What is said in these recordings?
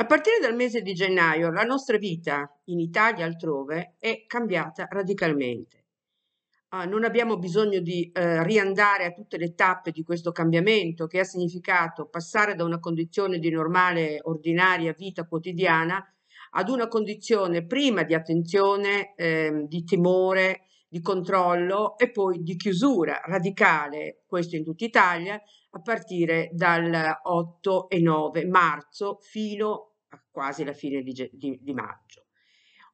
A partire dal mese di gennaio la nostra vita, in Italia e altrove, è cambiata radicalmente. Uh, non abbiamo bisogno di uh, riandare a tutte le tappe di questo cambiamento che ha significato passare da una condizione di normale, ordinaria vita quotidiana ad una condizione prima di attenzione, eh, di timore, di controllo e poi di chiusura radicale, questo in tutta Italia, a partire dal 8 e 9 marzo fino quasi la fine di, di, di maggio.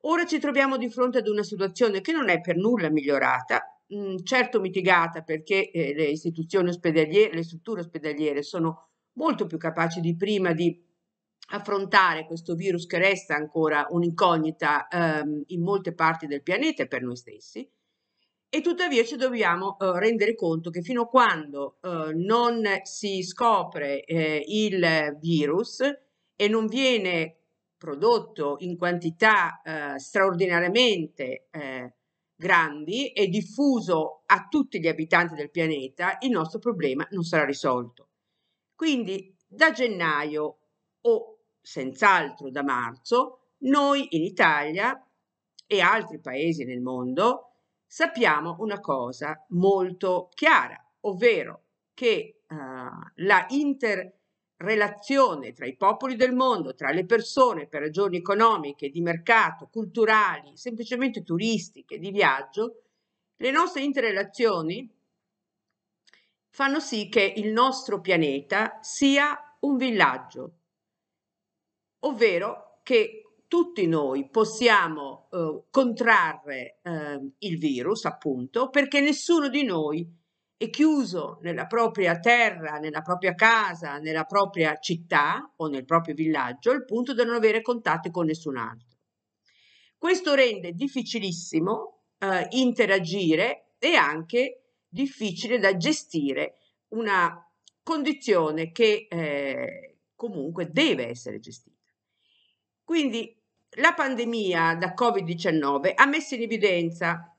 Ora ci troviamo di fronte ad una situazione che non è per nulla migliorata, mm, certo mitigata perché eh, le istituzioni ospedaliere, le strutture ospedaliere sono molto più capaci di prima di affrontare questo virus che resta ancora un'incognita ehm, in molte parti del pianeta e per noi stessi. E tuttavia ci dobbiamo eh, rendere conto che fino a quando eh, non si scopre eh, il virus, e non viene prodotto in quantità eh, straordinariamente eh, grandi e diffuso a tutti gli abitanti del pianeta, il nostro problema non sarà risolto. Quindi da gennaio o senz'altro da marzo, noi in Italia e altri paesi nel mondo sappiamo una cosa molto chiara, ovvero che eh, la inter relazione tra i popoli del mondo, tra le persone per ragioni economiche, di mercato, culturali, semplicemente turistiche, di viaggio, le nostre interrelazioni fanno sì che il nostro pianeta sia un villaggio, ovvero che tutti noi possiamo eh, contrarre eh, il virus, appunto, perché nessuno di noi e chiuso nella propria terra, nella propria casa, nella propria città o nel proprio villaggio, al punto da non avere contatti con nessun altro. Questo rende difficilissimo eh, interagire e anche difficile da gestire una condizione che eh, comunque deve essere gestita. Quindi la pandemia da Covid-19 ha messo in evidenza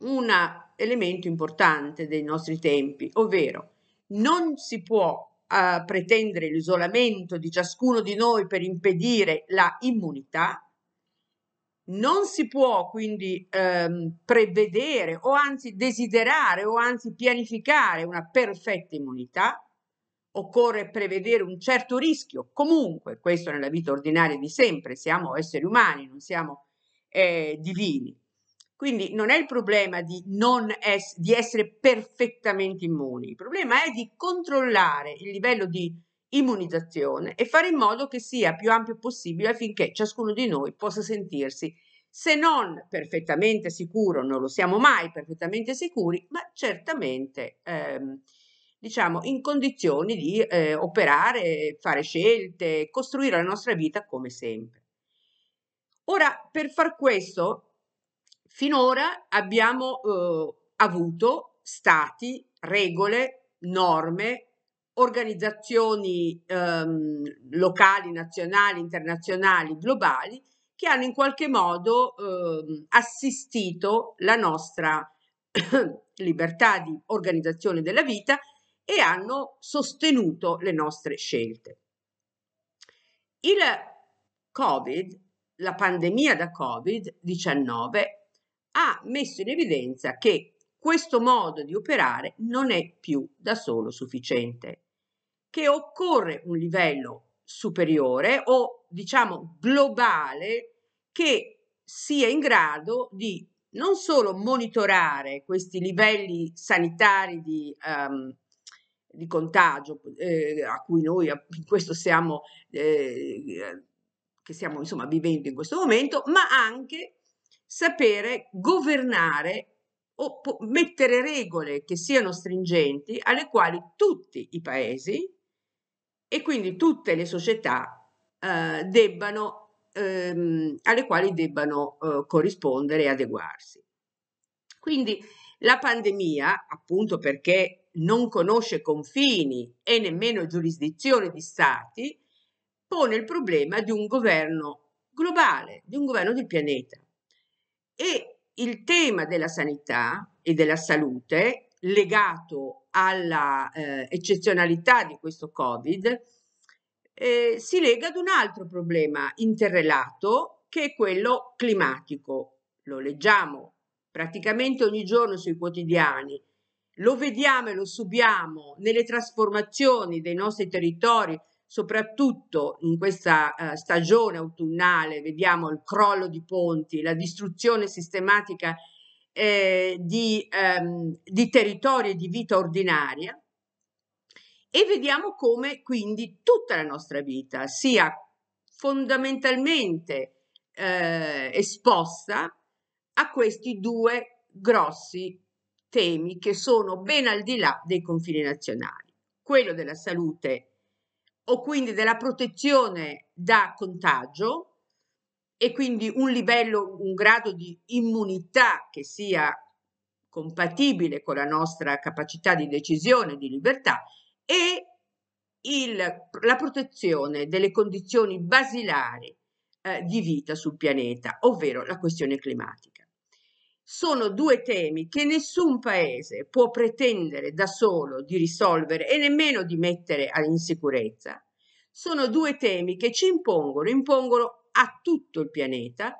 una elemento importante dei nostri tempi, ovvero non si può eh, pretendere l'isolamento di ciascuno di noi per impedire la immunità, non si può quindi ehm, prevedere o anzi desiderare o anzi pianificare una perfetta immunità, occorre prevedere un certo rischio, comunque questo nella vita ordinaria di sempre, siamo esseri umani, non siamo eh, divini. Quindi non è il problema di, es- di essere perfettamente immuni, il problema è di controllare il livello di immunizzazione e fare in modo che sia più ampio possibile affinché ciascuno di noi possa sentirsi, se non perfettamente sicuro, non lo siamo mai perfettamente sicuri, ma certamente ehm, diciamo in condizioni di eh, operare, fare scelte, costruire la nostra vita come sempre. Ora, per far questo Finora abbiamo eh, avuto stati, regole, norme, organizzazioni ehm, locali, nazionali, internazionali, globali, che hanno in qualche modo ehm, assistito la nostra libertà di organizzazione della vita e hanno sostenuto le nostre scelte. Il Covid, la pandemia da Covid-19, ha messo in evidenza che questo modo di operare non è più da solo sufficiente, che occorre un livello superiore o diciamo globale che sia in grado di non solo monitorare questi livelli sanitari di, um, di contagio eh, a cui noi in questo siamo, eh, che stiamo insomma vivendo in questo momento, ma anche sapere governare o mettere regole che siano stringenti alle quali tutti i paesi e quindi tutte le società eh, debbano, ehm, alle quali debbano eh, corrispondere e adeguarsi. Quindi la pandemia, appunto perché non conosce confini e nemmeno giurisdizione di stati, pone il problema di un governo globale, di un governo del pianeta e il tema della sanità e della salute legato alla eh, eccezionalità di questo Covid eh, si lega ad un altro problema interrelato che è quello climatico. Lo leggiamo praticamente ogni giorno sui quotidiani, lo vediamo e lo subiamo nelle trasformazioni dei nostri territori, soprattutto in questa eh, stagione autunnale, vediamo il crollo di ponti, la distruzione sistematica eh, di, ehm, di territori di vita ordinaria e vediamo come quindi tutta la nostra vita sia fondamentalmente eh, esposta a questi due grossi temi che sono ben al di là dei confini nazionali, quello della salute o quindi della protezione da contagio e quindi un livello, un grado di immunità che sia compatibile con la nostra capacità di decisione, di libertà e il, la protezione delle condizioni basilari eh, di vita sul pianeta, ovvero la questione climatica sono due temi che nessun paese può pretendere da solo di risolvere e nemmeno di mettere in sicurezza. Sono due temi che ci impongono, impongono a tutto il pianeta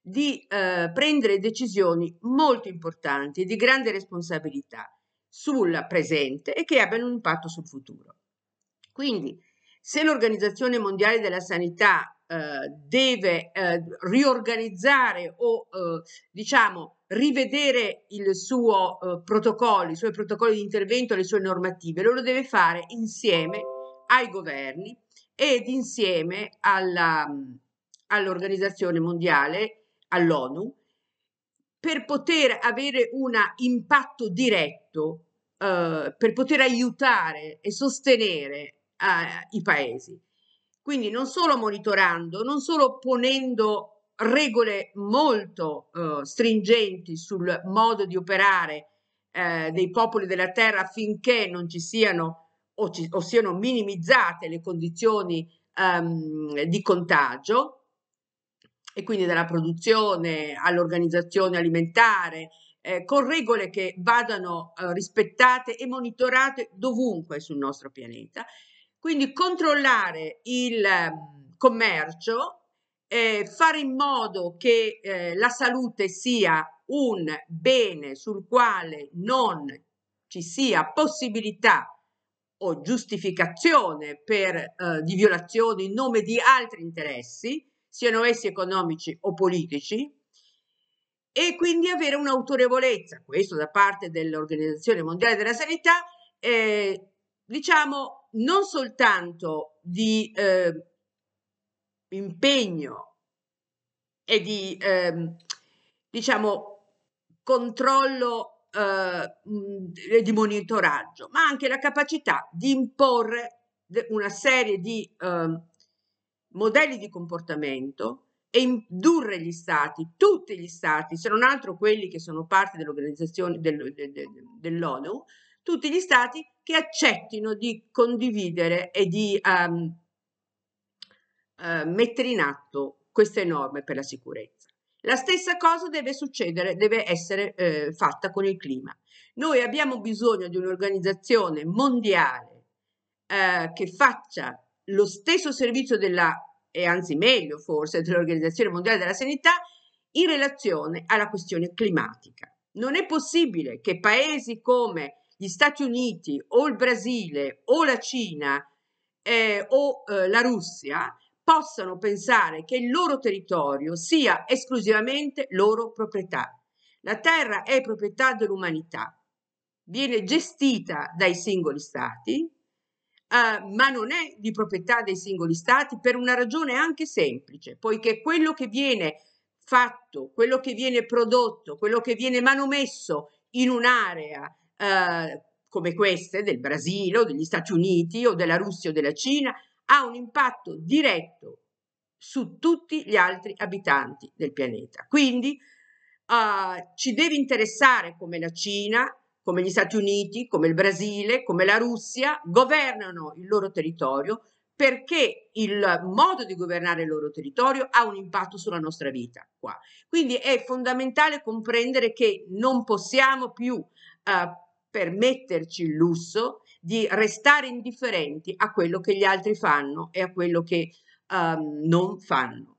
di eh, prendere decisioni molto importanti e di grande responsabilità sul presente e che abbiano un impatto sul futuro. Quindi, se l'Organizzazione Mondiale della Sanità eh, deve eh, riorganizzare o eh, diciamo rivedere il suo protocollo, i suoi protocolli di intervento, le sue normative, lo deve fare insieme ai governi ed insieme alla, all'Organizzazione Mondiale, all'ONU, per poter avere un impatto diretto, eh, per poter aiutare e sostenere eh, i paesi. Quindi non solo monitorando, non solo ponendo regole molto eh, stringenti sul modo di operare eh, dei popoli della terra affinché non ci siano o, ci, o siano minimizzate le condizioni ehm, di contagio e quindi dalla produzione all'organizzazione alimentare, eh, con regole che vadano eh, rispettate e monitorate dovunque sul nostro pianeta quindi controllare il ehm, commercio, eh, fare in modo che eh, la salute sia un bene sul quale non ci sia possibilità o giustificazione per, eh, di violazione in nome di altri interessi, siano essi economici o politici, e quindi avere un'autorevolezza, questo da parte dell'Organizzazione Mondiale della Sanità, eh, diciamo non soltanto di eh, impegno e di eh, diciamo controllo eh, e di monitoraggio, ma anche la capacità di imporre una serie di ehm, modelli di comportamento e indurre gli stati, tutti gli stati, se non altro quelli che sono parte dell'organizzazione del, del, dell'ONU, tutti gli stati che accettino di condividere e di um, uh, mettere in atto queste norme per la sicurezza. La stessa cosa deve succedere, deve essere eh, fatta con il clima. Noi abbiamo bisogno di un'organizzazione mondiale eh, che faccia lo stesso servizio della, e anzi meglio forse, dell'Organizzazione Mondiale della Sanità in relazione alla questione climatica. Non è possibile che paesi come gli Stati Uniti o il Brasile o la Cina eh, o eh, la Russia possano pensare che il loro territorio sia esclusivamente loro proprietà. La terra è proprietà dell'umanità, viene gestita dai singoli stati, eh, ma non è di proprietà dei singoli stati per una ragione anche semplice, poiché quello che viene fatto, quello che viene prodotto, quello che viene manomesso in un'area eh, come queste del Brasile o degli Stati Uniti o della Russia o della Cina ha un impatto diretto su tutti gli altri abitanti del pianeta. Quindi eh, ci deve interessare come la Cina, come gli Stati Uniti, come il Brasile, come la Russia governano il loro territorio perché il modo di governare il loro territorio ha un impatto sulla nostra vita qua. Quindi è fondamentale comprendere che non possiamo più eh, permetterci il lusso di restare indifferenti a quello che gli altri fanno e a quello che um, non fanno.